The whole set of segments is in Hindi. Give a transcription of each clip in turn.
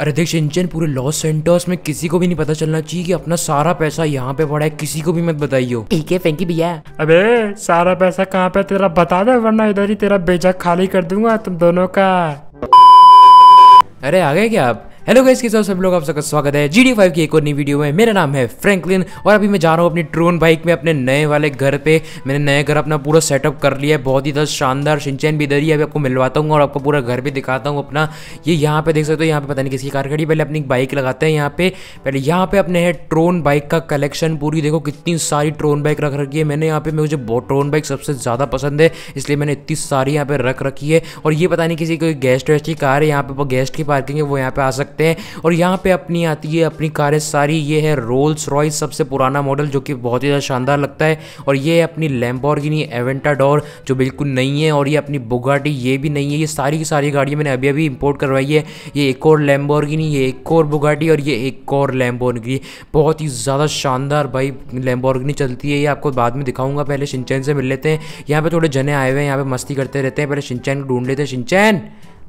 अरे देख सिंचन पूरे लॉस सेंटर्स में किसी को भी नहीं पता चलना चाहिए कि अपना सारा पैसा यहाँ पे पड़ा है किसी को भी मत बताइयो ठीक है फैंकी भैया अबे सारा पैसा कहाँ पे तेरा बता दे वरना इधर ही तेरा बेचा खाली कर दूंगा तुम दोनों का अरे आ गए क्या आप हेलो गाइस के साथ सब लोग आप सबका स्वागत है जी फाइव की एक और नई वीडियो में मेरा नाम है फ्रैंकलिन और अभी मैं जा रहा हूँ अपनी ट्रोन बाइक में अपने नए वाले घर पे मैंने नए घर अपना पूरा सेटअप कर लिया है बहुत ही ज़्यादा शानदार सिंचन भी दरी है अभी आपको मिलवाता हूँ और आपको पूरा घर भी दिखाता हूँ अपना ये यहाँ पे देख सकते हो यहाँ पे पता नहीं किसकी कार खड़ी पहले अपनी बाइक लगाते हैं यहाँ पे पहले यहाँ पे अपने है ट्रोन बाइक का कलेक्शन पूरी देखो कितनी सारी ट्रोन बाइक रख रखी है मैंने यहाँ पे मुझे ट्रोन बाइक सबसे ज़्यादा पसंद है इसलिए मैंने इतनी सारी यहाँ पे रख रखी है और ये पता नहीं किसी कोई गेस्ट वेस्ट की कार है यहाँ पे गेस्ट की पार्किंग है वो यहाँ पे आ सकते सकते हैं और यहाँ पे अपनी आती है अपनी कारें सारी ये है रोल्स रॉयस सबसे पुराना मॉडल जो कि बहुत ही ज़्यादा शानदार लगता है और ये है अपनी लैम्बॉर्गिनी एवेंटाडोर जो बिल्कुल नहीं है और ये अपनी बुगाटी ये भी नहीं है ये सारी की सारी गाड़ियाँ मैंने अभी अभी इंपोर्ट करवाई है ये एक और लैम्बॉर्गिनी ये एक और बुगाटी और ये एक और लैम्बॉर्गिनी बहुत ही ज़्यादा शानदार भाई लैम्बॉर्गिनी चलती है ये आपको बाद में दिखाऊंगा पहले सिंचैन से मिल लेते हैं यहाँ पे थोड़े जने आए हुए हैं यहाँ पे मस्ती करते रहते हैं पहले सिंचैन को ढूंढ लेते हैं सिंचैन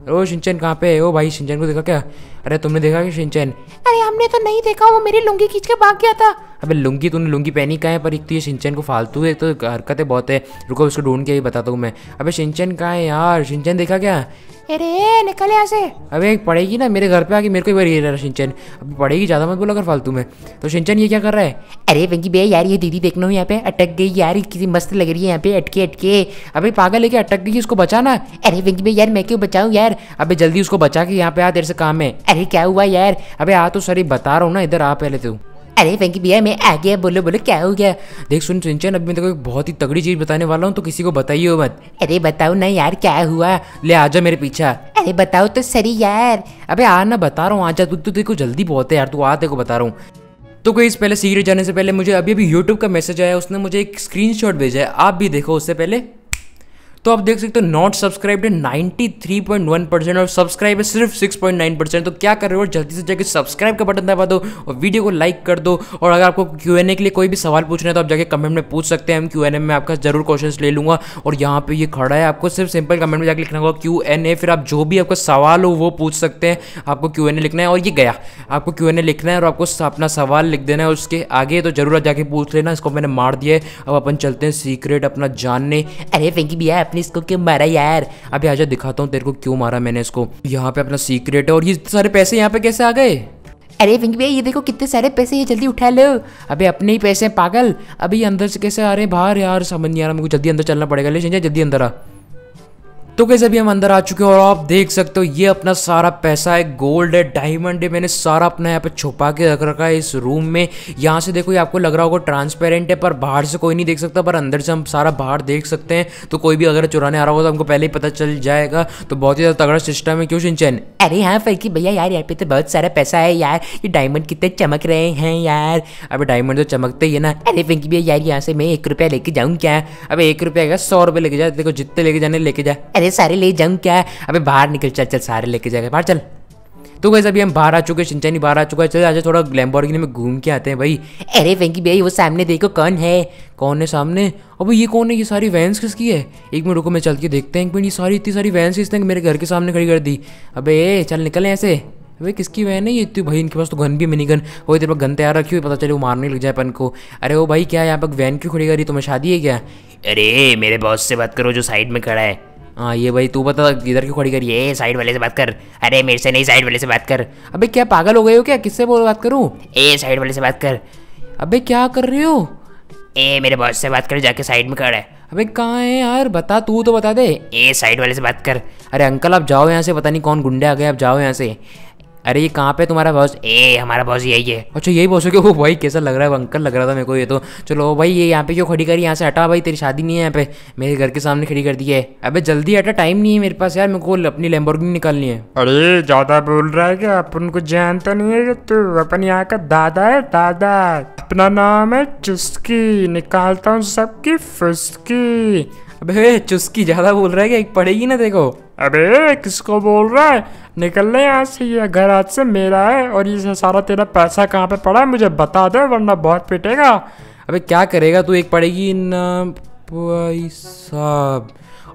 ओ सिंचन कहाँ पे ओ भाई सिंचन को देखा क्या अरे तुमने देखा क्या सिंचन अरे हमने तो नहीं देखा वो मेरी लुंगी खींच के भाग गया था अबे लुंगी तूने लुंगी पहनी कहाँ है पर एक तो ये सिंचन को फालतू है तो हरकतें बहुत है रुको उसको ढूंढ के ही बताता हूँ मैं अबे सिंचन कहाँ है यार सिंचन देखा क्या अरे निकल यहाँ से अबे पड़ेगी ना मेरे घर पे आके मेरे को ही रहा सिंचन अब पड़ेगी ज़्यादा मत बोला अगर फालतू में तो सिंचन ये क्या कर रहा है अरे वंकी भैया यार ये दीदी देखना यहाँ पे अटक गई यार किसी मस्त लग रही है यहाँ पे अटके अटके अभी पागल लेके अटक गई उसको बचाना अरे वंकी भैया यार मैं क्यों बचाऊँ यार अबे जल्दी उसको बचा के यहाँ पे आ तेरे से काम है अरे क्या हुआ यार अबे आ तो सर बता रहा हूँ ना इधर आ पहले तू अरे वेंकी भैया मैं आ गया बोलो बोलो क्या हो गया देख सुन सिंचन अभी मैं तेरे को बहुत ही तगड़ी चीज़ बताने वाला हूँ तो किसी को बताइए मत अरे बताओ ना यार क्या हुआ ले आजा मेरे पीछा अरे बताओ तो सरी यार अबे आ ना बता रहा हूँ आजा तू तो देखो जल्दी बहुत है यार तू आ देखो बता रहा हूँ तो कोई इस पहले सीरीज जाने से पहले मुझे अभी अभी यूट्यूब का मैसेज आया उसने मुझे एक स्क्रीनशॉट भेजा है आप भी देखो उससे पहले तो आप देख सकते हो नॉट सब्सक्राइब है ninety three point one percent और सब्सक्राइब है सिर्फ सिक्स पॉइंट नाइन परसेंट तो क्या कर रहे हो जल्दी से जाकर सब्सक्राइब का बटन दबा दो और वीडियो को लाइक कर दो और अगर आपको क्यू एन ए के लिए कोई भी सवाल पूछना है तो आप जाकर कमेंट में पूछ सकते हैं हम क्यू एन ए में आपका जरूर क्वेश्चन ले लूंगा और यहाँ पे ये खड़ा है आपको सिर्फ सिंपल कमेंट में जाकर लिखना होगा क्यू एन ए फिर आप जो भी आपका सवाल हो वो पूछ सकते हैं आपको क्यू एन ए लिखना है और ये गया आपको क्यू एन ए लिखना है और आपको अपना सवाल लिख देना है उसके आगे तो जरूर जाके पूछ लेना इसको मैंने मार दिया है अब अपन चलते हैं सीक्रेट अपना जानने अरे भी भैया अपने आपने इसको क्यों मारा यार अभी आजा दिखाता हूँ तेरे को क्यों मारा मैंने इसको यहाँ पे अपना सीक्रेट है और ये सारे पैसे यहाँ पे कैसे आ गए अरे विंग भैया ये देखो कितने सारे पैसे ये जल्दी उठा लो अबे अपने ही पैसे पागल अभी अंदर से कैसे आ रहे हैं बाहर यार समझ नहीं आ रहा मेरे को जल्दी अंदर चलना पड़ेगा ले जल्दी अंदर आ तो कैसे अभी हम अंदर आ चुके हैं और आप देख सकते हो ये अपना सारा पैसा है गोल्ड है डायमंड है मैंने सारा अपना यहाँ पे छुपा के रख रखा है इस रूम में यहाँ से देखो ये आपको लग रहा होगा ट्रांसपेरेंट है पर बाहर से कोई नहीं देख सकता पर अंदर से हम सारा बाहर देख सकते हैं तो कोई भी अगर चुराने आ रहा होगा तो हमको पहले ही पता चल जाएगा तो बहुत ही ज़्यादा तगड़ा सिस्टम है क्यों सिंचन अरे हाँ फैकी भैया यार यहाँ पे तो बहुत सारा पैसा है यार ये डायमंड कितने चमक रहे हैं यार अब डायमंड तो चमकते ही है ना अरे फैंकी भैया यार यहाँ से मैं एक रुपया लेके जाऊँ क्या अब एक रुपया का सौ रुपये लेके जाए देखो जितने लेके जाने लेके जाए अरे अरे सारे ले जाऊँ क्या है अबे बाहर निकल चल चल सारे लेके जाएगा बाहर चल तो वैसे अभी हम बाहर आ चुके हैं सिंचानी बाहर आ चुका है चले आज थोड़ा लैम्बोर्गिनी में घूम के आते हैं भाई अरे वेंकी भाई वो सामने देखो कौन है कौन है सामने अब ये कौन है ये सारी वैंस किसकी है एक मिनट रुको मैं चल के देखते हैं एक मिनट ये सारी इतनी सारी वैंस इसने मेरे घर के सामने खड़ी कर दी अब अबे चल निकले ऐसे भाई किसकी वैन है ये इतनी भाई इनके पास तो गन भी मिनी गन वो इधर पर गन तैयार रखी हुई पता चले वो मारने लग जाए अपन को अरे वो भाई क्या यहाँ पर वैन क्यों खड़ी करी तुम्हें शादी है क्या अरे मेरे बॉस से बात करो जो साइड में खड़ा है हाँ ये भाई तू बता इधर क्यों खड़ी करी ए साइड वाले से बात कर अरे मेरे से नहीं साइड वाले से बात कर अबे क्या पागल हो गए हो क्या किससे बोल बात करूँ ए साइड वाले से बात कर अबे क्या कर रहे हो ए मेरे बॉस से बात कर जाके साइड में खड़ा है अबे कहाँ है यार बता तू तो बता दे ए साइड वाले से बात कर अरे अंकल आप जाओ यहाँ से पता नहीं कौन गुंडे आ गए आप जाओ यहाँ से अरे ये कहाँ पे तुम्हारा बॉस ए हमारा बॉस यही है अच्छा यही बॉस हो गया वो भाई कैसा लग रहा है अंकल लग रहा था मेरे को ये तो चलो भाई ये यहाँ पे क्यों खड़ी करी यहाँ से हटा भाई तेरी शादी नहीं है यहाँ पे मेरे घर के सामने खड़ी कर दी है अभी जल्दी हटा टाइम नहीं है मेरे पास यार मेरे को अपनी लेम्बोर्गिनी निकालनी है अरे ज़्यादा बोल रहा है क्या अपन को जानता नहीं है तू अपन यहाँ का दादा है दादा अपना नाम है चुस्की निकालता हूँ सबकी फुस्की अबे चुस्की ज्यादा बोल रहा है क्या पड़ेगी ना देखो अबे किसको बोल रहा है ले यहाँ से ये घर आज से मेरा है और ये सारा तेरा पैसा कहाँ पे पड़ा है मुझे बता दो वरना बहुत पिटेगा अबे क्या करेगा तू एक पड़ेगी इन साहब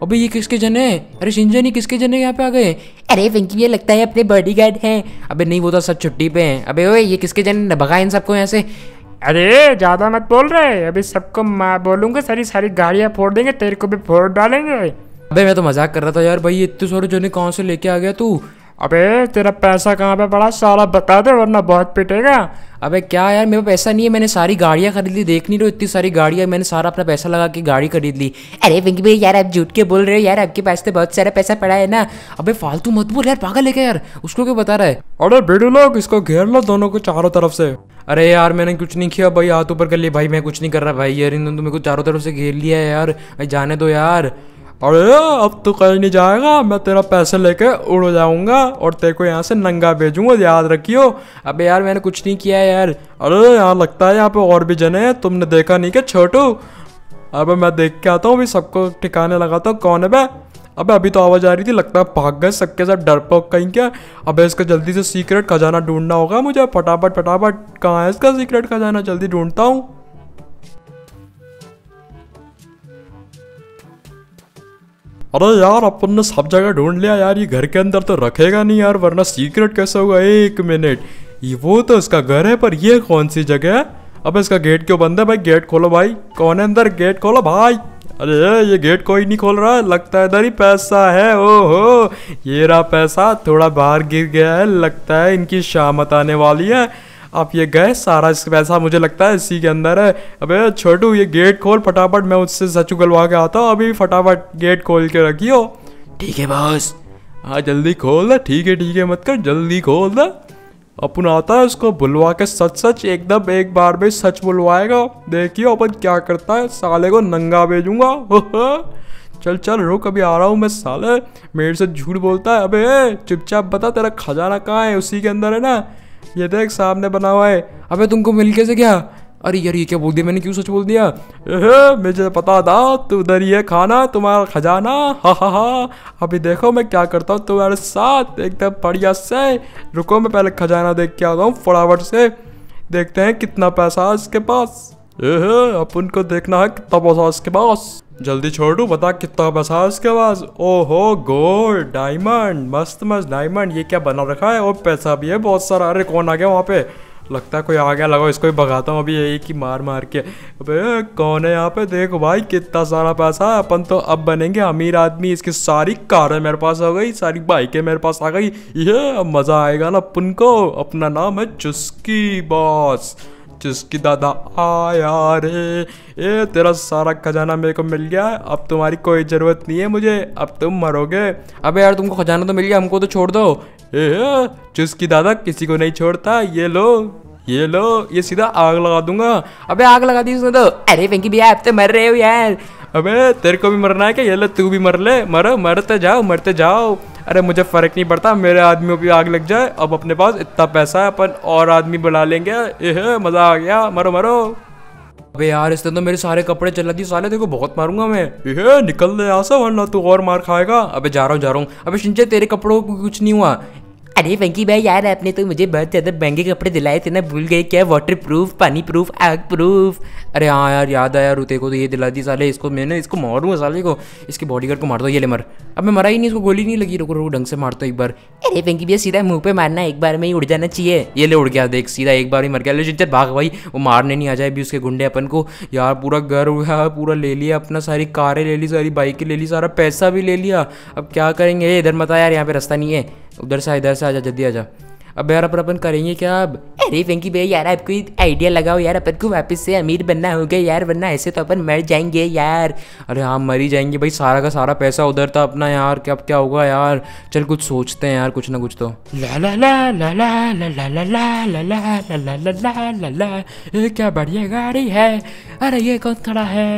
अबे ये किसके जने अरे शिंजन ही किसके जने यहाँ पे आ गए अरे वेंकी ये लगता है अपने बॉडीगार्ड गार्ड हैं अबे नहीं वो तो सब छुट्टी पे हैं अबे ओए ये किसके जने भगा इन सबको यहाँ से अरे ज़्यादा मत बोल रहे अभी सबको मैं बोलूँगा सारी सारी गाड़ियाँ फोड़ देंगे तेरे को भी फोड़ डालेंगे अबे मैं तो मजाक कर रहा था यार भाई इतने सारे जने कहाँ से लेके आ गया तू अबे तेरा पैसा कहाँ पे पड़ा साला बता दे वरना बहुत पिटेगा अबे क्या यार मेरे पैसा नहीं है मैंने सारी गाड़ियाँ खरीद ली देख नहीं रहे इतनी सारी गाड़ियाँ मैंने सारा अपना पैसा लगा के गाड़ी खरीद ली अरे विंकी भाई यार आप झूठ के बोल रहे हो यार आपके पास तो बहुत सारा पैसा पड़ा है ना अबे फालतू मत बोल यार पागल है क्या यार उसको क्यों बता रहा है अरे बेडू लोग इसको घेर लो दोनों को चारों तरफ से अरे यार मैंने कुछ नहीं किया भाई हाथ ऊपर कर लिया भाई मैं कुछ नहीं कर रहा भाई यार इन दोनों मेरे को चारों तरफ से घेर लिया है यार भाई जाने दो यार अरे अब तो कहीं नहीं जाएगा मैं तेरा पैसे लेके उड़ जाऊंगा और तेरे को यहाँ से नंगा भेजूंगा याद रखियो अबे यार मैंने कुछ नहीं किया यार अरे यहाँ लगता है यहाँ पे और भी जने हैं तुमने देखा नहीं क्या छोटू अब मैं देख के आता हूँ अभी सबको ठिकाने लगाता हूँ कौन है भाई अब अभी तो आवाज़ आ रही थी लगता है भाग गए सबके साथ डरपोक कहीं क्या अब इसका जल्दी से सीक्रेट खजाना ढूंढना होगा मुझे फटाफट फटाफट कहाँ है इसका सीक्रेट खजाना जल्दी ढूंढता हूँ अरे यार अपन ने सब जगह ढूंढ लिया यार ये घर के अंदर तो रखेगा नहीं यार वरना सीक्रेट कैसे होगा एक मिनट ये वो तो इसका घर है पर ये कौन सी जगह है अब इसका गेट क्यों बंद है भाई गेट खोलो भाई कौन है अंदर गेट खोलो भाई अरे ये गेट कोई नहीं खोल रहा है लगता है इधर ही पैसा है ओहो ये रहा पैसा थोड़ा बाहर गिर गया है लगता है इनकी शामत आने वाली है आप ये गए सारा पैसा मुझे लगता है इसी के अंदर है अबे छोटू ये गेट खोल फटाफट मैं उससे सच उगलवा के आता हूँ अभी फटाफट गेट खोल के रखियो ठीक है बॉस हाँ जल्दी खोल ना ठीक है ठीक है मत कर जल्दी खोल ना अपन आता है उसको बुलवा के सच सच एकदम एक बार में सच बुलवाएगा देखियो अपन क्या करता है साले को नंगा भेजूंगा चल चल रुक अभी आ रहा हूँ मैं साले मेरे से झूठ बोलता है अबे चुपचाप बता तेरा खजाना कहाँ है उसी के अंदर है ना ये देख सामने बना हुआ है अबे तुमको मिल कैसे क्या अरे यार ये क्या बोल दिया मैंने क्यों सच बोल दिया मुझे पता था तू उधर ये खाना तुम्हारा खजाना हा हा हा अभी देखो मैं क्या करता हूँ तुम्हारे साथ एकदम बढ़िया से रुको मैं पहले खजाना देख के आता हूँ फटाफट से देखते हैं कितना पैसा है इसके पास अपन को देखना है कितना पैसा इसके पास जल्दी छोड़ दू बता कितना पैसा उसके पास ओहो गोल्ड डायमंड मस्त मस्त डायमंड ये क्या बना रखा है और पैसा भी है बहुत सारा अरे कौन आ गया वहाँ पे लगता है कोई आ गया लगाओ इसको भी भगाता हूँ अभी यही की मार मार के अबे कौन है यहाँ पे देखो भाई कितना सारा पैसा है अपन तो अब बनेंगे अमीर आदमी इसकी सारी कारें मेरे पास आ गई सारी बाइकें मेरे पास आ गई ये मज़ा आएगा ना अपन को अपना नाम है चुस्की बॉस जिसकी दादा आया रे ये तेरा सारा खजाना मेरे को मिल गया अब तुम्हारी कोई ज़रूरत नहीं है मुझे अब तुम मरोगे अबे यार तुमको खजाना तो मिल गया हमको तो छोड़ दो ए जिसकी दादा किसी को नहीं छोड़ता ये लो ये लो ये सीधा आग लगा दूंगा अबे आग लगा दी उसने तो अरे वेंकी भैया आप तो मर रहे हो यार अबे तेरे को भी मरना है क्या ये लो तू भी मर ले मरो मरते जाओ मरते जाओ अरे मुझे फ़र्क नहीं पड़ता मेरे आदमियों की आग लग जाए अब अपने पास इतना पैसा है अपन और आदमी बुला लेंगे एह मज़ा आ गया मरो मरो अबे यार इसने तो मेरे सारे कपड़े चला दिए साले देखो बहुत मारूंगा मैं ये निकल ले यहाँ से वरना तू और मार खाएगा अबे जा रहा हूँ जा रहा हूँ अबे शिंचे तेरे कपड़ों को कुछ नहीं हुआ अरे वेंकी भाई यार आपने तो मुझे बहुत ज़्यादा महंगे कपड़े दिलाए थे ना भूल गए क्या वाटर प्रूफ पानी प्रूफ आग प्रूफ अरे हाँ यार याद आया रुते को तो ये दिला दी साले इसको मैंने इसको मारूंगा साले को इसके बॉडीगार्ड को मार दो ये ले मर अब मैं मरा ही नहीं इसको गोली नहीं लगी रुको रुको ढंग से मारता एक बार अरे वेंकी भैया सीधा मुँह पर मारना एक बार में ही उड़ जाना चाहिए ये ले उड़ गया देख सीधा एक बार ही मर गया ले चिंचर भाग भाई वो मारने नहीं आ जाए भी उसके गुंडे अपन को यार पूरा घर हुआ पूरा ले लिया अपना सारी कारें ले ली सारी बाइकें ले ली सारा पैसा भी ले लिया अब क्या करेंगे इधर मत यार यहाँ पे रास्ता नहीं है उधर से इधर से आ जा जल्दी आ जा अब यार अपन अपन करेंगे क्या अब अरे वेंकी भैया यार आप कोई आइडिया लगाओ यार अपन को वापस से अमीर बनना होगा यार वरना ऐसे तो अपन मर जाएंगे यार अरे हाँ मर ही जाएंगे भाई सारा का सारा पैसा उधर था अपना यार क्या अब क्या होगा यार चल कुछ सोचते हैं यार कुछ ना कुछ तो ला ला ला ला ला ला ला ला ला ला ला ला ला ला ला ये क्या बढ़िया गाड़ी है अरे ये कौन खड़ा है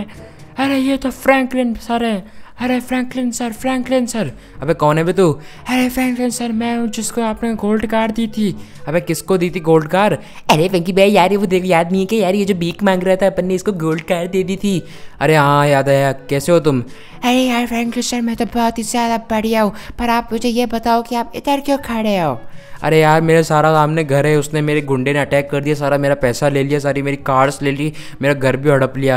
अरे ये तो फ्रैंकलिन सर है अरे फ्रैंकलिन सर फ्रैंकलिन सर अबे कौन है बे तू अरे फ्रैंकलिन सर मैं हूँ जिसको आपने गोल्ड कार दी थी अबे किसको दी थी गोल्ड कार अरे वेंकी भाई यार ये वो देख याद नहीं है कि यार ये जो बीक मांग रहा था अपन ने इसको गोल्ड कार दे दी थी अरे हाँ याद आया कैसे हो तुम अरे यार फ्रैंकलिन सर मैं तो बहुत ही ज़्यादा बढ़िया हूँ पर आप मुझे ये बताओ कि आप इधर क्यों खड़े हो अरे यार मेरे सारा सामने घर है उसने मेरे गुंडे ने अटैक कर दिया सारा मेरा पैसा ले लिया सारी मेरी कार्स ले ली मेरा घर भी हड़प लिया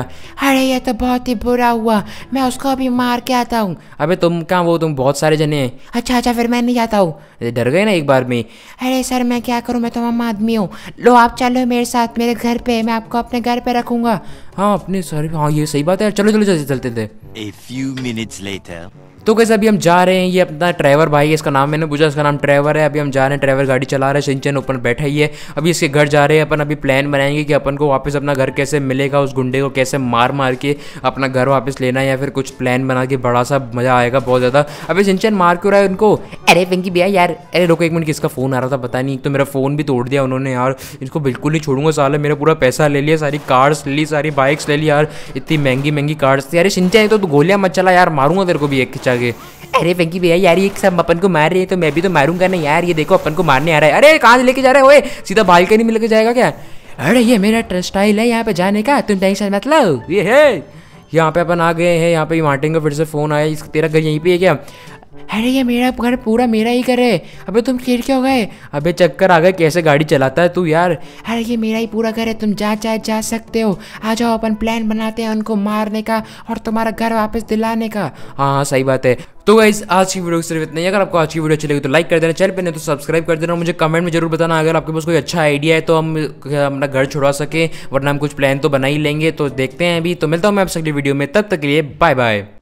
अरे ये तो बहुत ही बुरा हुआ मैं उसको अभी मार के आता हूँ अबे तुम क्या वो तुम बहुत सारे जने हैं अच्छा अच्छा फिर मैं नहीं जाता हूँ डर गए ना एक बार में अरे सर मैं क्या करूँ मैं तो हम आदमी हूँ लो आप चलो मेरे साथ मेरे घर पे मैं आपको अपने घर पे रखूंगा हाँ अपने सर हाँ ये सही बात है चलो चलो चलते चलते थे A few minutes later. तो कैसे अभी हम जा रहे हैं ये अपना ट्रैवर भाई है इसका नाम मैंने पूछा इसका नाम ट्रैवर है अभी हम जा रहे हैं ट्रैवर गाड़ी चला रहा है सिंचन ऊपर बैठा ही है अभी इसके घर जा रहे हैं अपन अभी प्लान बनाएंगे कि अपन को वापस अपना घर कैसे मिलेगा उस गुंडे को कैसे मार मार के अपना घर वापस लेना है या फिर कुछ प्लान बना के बड़ा सा मज़ा आएगा बहुत ज़्यादा अभी सिंचन मार क्यों रहा है उनको अरे पिंकी भैया यार अरे रोको एक मिनट किसका फ़ोन आ रहा था पता नहीं तो मेरा फ़ोन भी तोड़ दिया उन्होंने यार इसको बिल्कुल नहीं छोड़ूंगा साल मेरा पूरा पैसा ले लिया सारी कार्स ले ली सारी बाइक्स ले ली यार इतनी महंगी महंगी कार्स थी अरे सिंचन तो गोलियाँ मत चला यार मारूंगा तेरे को भी एक खिंचा आगे अरे वेंकी भैया यार ये सब अपन को मार रहे हैं तो मैं भी तो मारूंगा ना यार ये देखो अपन को मारने आ रहा है अरे कहाँ से लेके जा रहा है ओए सीधा बालकनी में लेके जाएगा क्या अरे ये मेरा स्टाइल है यहाँ पे जाने का तुम टेंशन मत लो ये है यहाँ पे अपन आ गए हैं यहाँ पे मार्टिन का फिर से फ़ोन आया इस तेरा घर यहीं पे है क्या अरे ये मेरा घर पूरा मेरा ही घर है अबे तुम खेल क्यों हो गए अबे चक्कर आ गए कैसे गाड़ी चलाता है तू यार अरे ये मेरा ही पूरा घर है तुम जा चाहे जा सकते हो आ जाओ अपन प्लान बनाते हैं उनको मारने का और तुम्हारा घर वापस दिलाने का हाँ, हाँ सही बात है तो गाइज आज की वीडियो सिर्फ इतना ही अगर आपको आज की वीडियो अच्छी लगी तो लाइक कर देना चैनल पर नहीं तो सब्सक्राइब कर देना मुझे कमेंट में जरूर बताना अगर आपके पास कोई अच्छा आइडिया है तो हम अपना घर छुड़वा सकें वरना हम कुछ प्लान तो बना ही लेंगे तो देखते हैं अभी तो मिलता हूँ मैं आपसे अगली वीडियो में तब तक के लिए बाय बाय